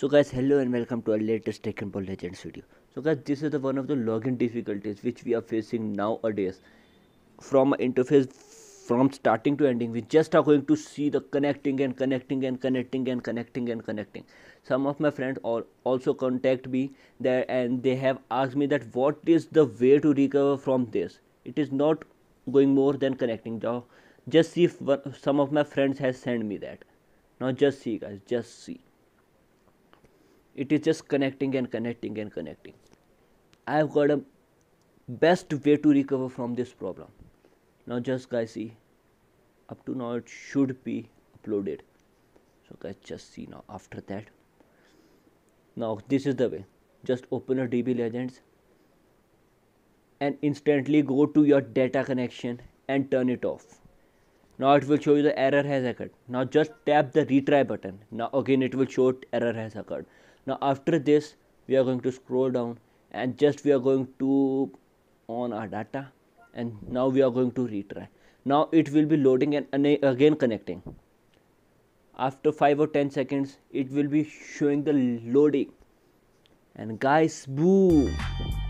so guys hello and welcome to our latest Tekken Ball Legends video so guys this is the one of the login difficulties which we are facing nowadays from interface from starting to ending we just are going to see the connecting and connecting and connecting and connecting and connecting some of my friends also contact me there and they have asked me that what is the way to recover from this it is not going more than connecting just see if some of my friends has sent me that now just see guys just see it is just connecting and connecting and connecting i have got a best way to recover from this problem now just guys see up to now it should be uploaded so guys just see now after that now this is the way just open a db legends and instantly go to your data connection and turn it off now it will show you the error has occurred now just tap the retry button now again it will show error has occurred now after this we are going to scroll down and just we are going to on our data and now we are going to retry now it will be loading and again connecting after 5 or 10 seconds it will be showing the loading and guys boom